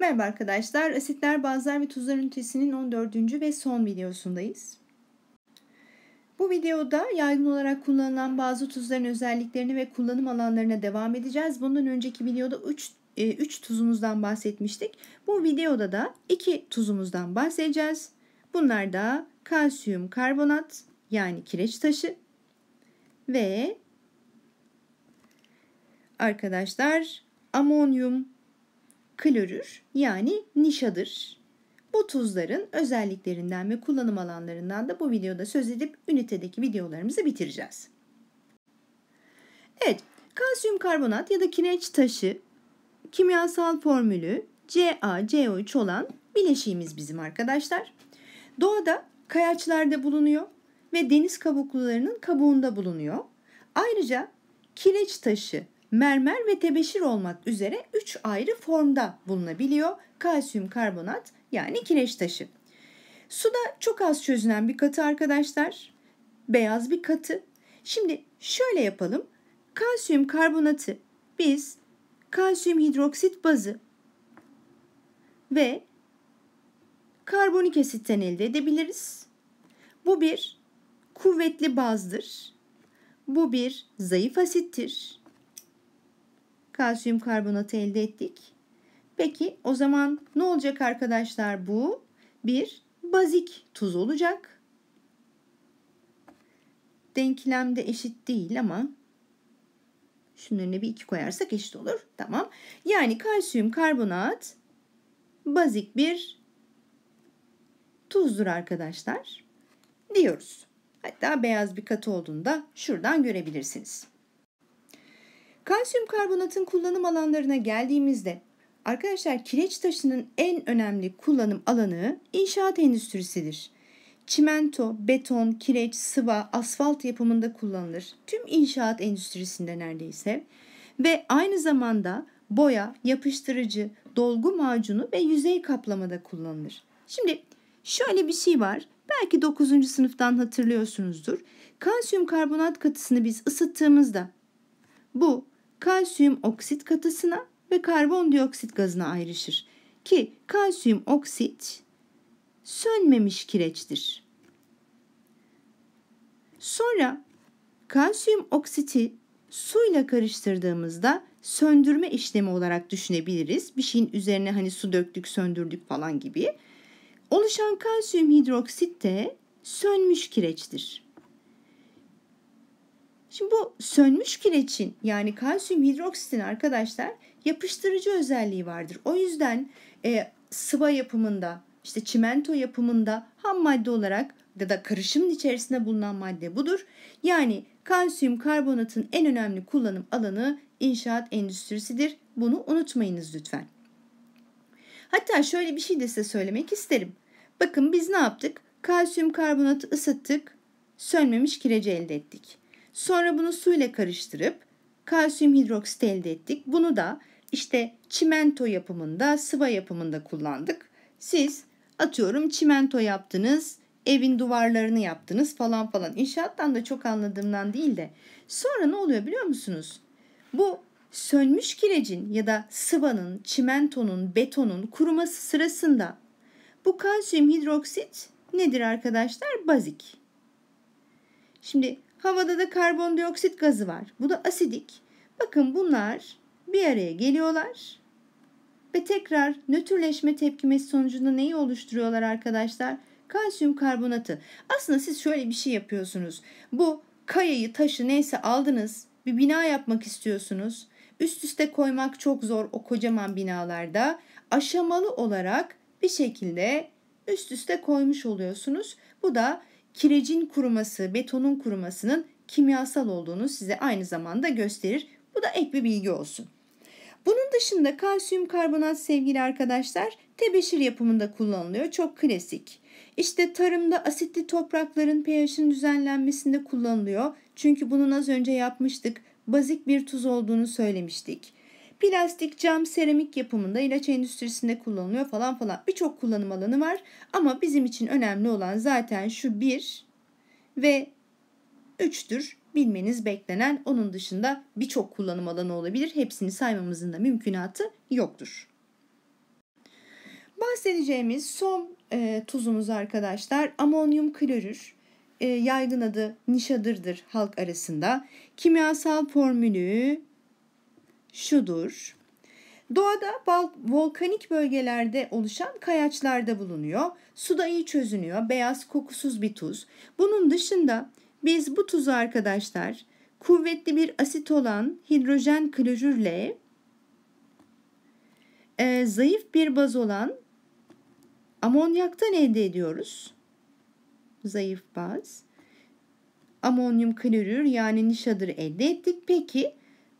Merhaba arkadaşlar, asitler, bazlar ve tuzlar ünitesinin 14. ve son videosundayız. Bu videoda yaygın olarak kullanılan bazı tuzların özelliklerini ve kullanım alanlarına devam edeceğiz. Bundan önceki videoda 3 3 e, tuzumuzdan bahsetmiştik. Bu videoda da 2 tuzumuzdan bahsedeceğiz. Bunlar da kalsiyum karbonat yani kireç taşı ve arkadaşlar amonyum klorür yani nişadır. Bu tuzların özelliklerinden ve kullanım alanlarından da bu videoda söz edip ünitedeki videolarımızı bitireceğiz. Evet, kalsiyum karbonat ya da kireç taşı kimyasal formülü CaCO3 olan bileşiğimiz bizim arkadaşlar. Doğada kayaçlarda bulunuyor ve deniz kabuklularının kabuğunda bulunuyor. Ayrıca kireç taşı mermer ve tebeşir olmak üzere 3 ayrı formda bulunabiliyor. Kalsiyum karbonat yani kireç taşı. Suda çok az çözünen bir katı arkadaşlar. Beyaz bir katı. Şimdi şöyle yapalım. Kalsiyum karbonatı biz kalsiyum hidroksit bazı ve karbonik asitten elde edebiliriz. Bu bir kuvvetli bazdır. Bu bir zayıf asittir kalsiyum karbonatı elde ettik. Peki o zaman ne olacak arkadaşlar bu? Bir bazik tuz olacak. Denklemde eşit değil ama şunun önüne bir iki koyarsak eşit olur. Tamam. Yani kalsiyum karbonat bazik bir tuzdur arkadaşlar diyoruz. Hatta beyaz bir katı olduğunda şuradan görebilirsiniz. Kalsiyum karbonatın kullanım alanlarına geldiğimizde arkadaşlar kireç taşının en önemli kullanım alanı inşaat endüstrisidir. Çimento, beton, kireç, sıva, asfalt yapımında kullanılır. Tüm inşaat endüstrisinde neredeyse ve aynı zamanda boya, yapıştırıcı, dolgu macunu ve yüzey kaplamada kullanılır. Şimdi şöyle bir şey var. Belki 9. sınıftan hatırlıyorsunuzdur. Kalsiyum karbonat katısını biz ısıttığımızda bu kalsiyum oksit katısına ve karbondioksit gazına ayrışır ki kalsiyum oksit sönmemiş kireçtir. Sonra kalsiyum oksiti suyla karıştırdığımızda söndürme işlemi olarak düşünebiliriz. Bir şeyin üzerine hani su döktük, söndürdük falan gibi. Oluşan kalsiyum hidroksit de sönmüş kireçtir. Şimdi bu sönmüş kireçin yani kalsiyum hidroksitin arkadaşlar yapıştırıcı özelliği vardır. O yüzden e, sıva yapımında işte çimento yapımında ham madde olarak ya da karışımın içerisinde bulunan madde budur. Yani kalsiyum karbonatın en önemli kullanım alanı inşaat endüstrisidir. Bunu unutmayınız lütfen. Hatta şöyle bir şey de size söylemek isterim. Bakın biz ne yaptık? Kalsiyum karbonatı ısıttık, sönmemiş kireci elde ettik. Sonra bunu su ile karıştırıp kalsiyum hidroksit elde ettik. Bunu da işte çimento yapımında, sıva yapımında kullandık. Siz atıyorum çimento yaptınız, evin duvarlarını yaptınız falan falan. İnşaattan da çok anladığımdan değil de. Sonra ne oluyor biliyor musunuz? Bu sönmüş kirecin ya da sıvanın, çimentonun, betonun kuruması sırasında bu kalsiyum hidroksit nedir arkadaşlar? Bazik. Şimdi Havada da karbondioksit gazı var. Bu da asidik. Bakın bunlar bir araya geliyorlar ve tekrar nötrleşme tepkimesi sonucunda neyi oluşturuyorlar arkadaşlar? Kalsiyum karbonatı. Aslında siz şöyle bir şey yapıyorsunuz. Bu kayayı, taşı neyse aldınız. Bir bina yapmak istiyorsunuz. Üst üste koymak çok zor o kocaman binalarda. Aşamalı olarak bir şekilde üst üste koymuş oluyorsunuz. Bu da kirecin kuruması, betonun kurumasının kimyasal olduğunu size aynı zamanda gösterir. Bu da ek bir bilgi olsun. Bunun dışında kalsiyum karbonat sevgili arkadaşlar tebeşir yapımında kullanılıyor. Çok klasik. İşte tarımda asitli toprakların pH'in düzenlenmesinde kullanılıyor. Çünkü bunun az önce yapmıştık. Bazik bir tuz olduğunu söylemiştik. Plastik, cam, seramik yapımında ilaç endüstrisinde kullanılıyor falan falan. Birçok kullanım alanı var ama bizim için önemli olan zaten şu bir ve üçtür bilmeniz beklenen onun dışında birçok kullanım alanı olabilir. Hepsini saymamızın da mümkünatı yoktur. Bahsedeceğimiz son e, tuzumuz arkadaşlar amonyum klorür. E, yaygın adı nişadırdır halk arasında. Kimyasal formülü şudur. Doğada volkanik bölgelerde oluşan kayaçlarda bulunuyor. Suda iyi çözünüyor. Beyaz kokusuz bir tuz. Bunun dışında biz bu tuzu arkadaşlar kuvvetli bir asit olan hidrojen klorürle e, zayıf bir baz olan amonyaktan elde ediyoruz. Zayıf baz. Amonyum klorür yani nişadır elde ettik. Peki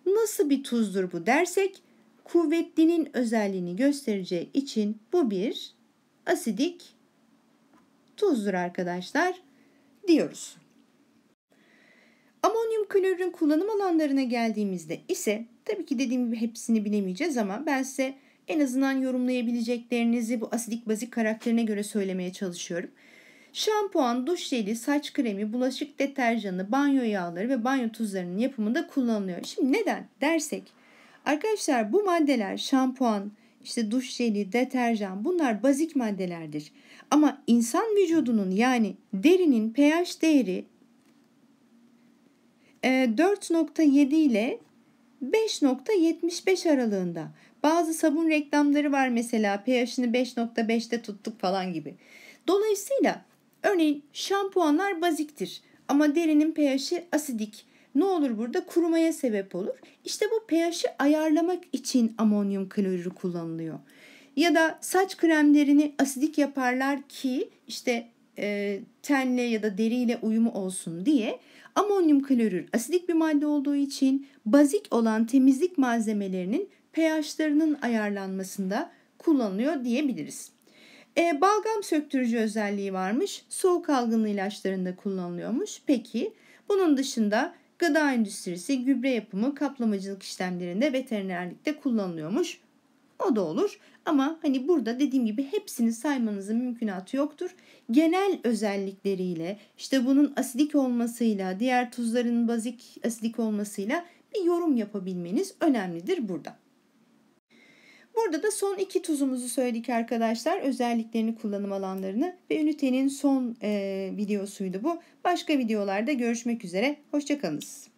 Nasıl bir tuzdur bu dersek kuvvetlinin özelliğini göstereceği için bu bir asidik tuzdur arkadaşlar diyoruz. Amonyum klorürün kullanım alanlarına geldiğimizde ise tabii ki dediğim gibi hepsini bilemeyeceğiz ama ben size en azından yorumlayabileceklerinizi bu asidik bazik karakterine göre söylemeye çalışıyorum. Şampuan, duş jeli, saç kremi, bulaşık deterjanı, banyo yağları ve banyo tuzlarının yapımında kullanılıyor. Şimdi neden dersek arkadaşlar bu maddeler şampuan, işte duş jeli, deterjan bunlar bazik maddelerdir. Ama insan vücudunun yani derinin pH değeri 4.7 e, ile 5.75 aralığında. Bazı sabun reklamları var mesela pH'ini 5.5'te tuttuk falan gibi. Dolayısıyla Örneğin şampuanlar baziktir ama derinin pH'i asidik. Ne olur burada kurumaya sebep olur. İşte bu pH'i ayarlamak için amonyum klorürü kullanılıyor. Ya da saç kremlerini asidik yaparlar ki işte e, tenle ya da deriyle uyumu olsun diye amonyum klorür asidik bir madde olduğu için bazik olan temizlik malzemelerinin pH'larının ayarlanmasında kullanılıyor diyebiliriz. E, balgam söktürücü özelliği varmış. Soğuk algınlığı ilaçlarında kullanılıyormuş. Peki bunun dışında gıda endüstrisi, gübre yapımı, kaplamacılık işlemlerinde veterinerlikte kullanılıyormuş. O da olur ama hani burada dediğim gibi hepsini saymanızın mümkünatı yoktur. Genel özellikleriyle işte bunun asidik olmasıyla diğer tuzların bazik asidik olmasıyla bir yorum yapabilmeniz önemlidir burada. Burada da son iki tuzumuzu söyledik arkadaşlar. Özelliklerini, kullanım alanlarını ve ünitenin son e, videosuydu bu. Başka videolarda görüşmek üzere. Hoşçakalınız.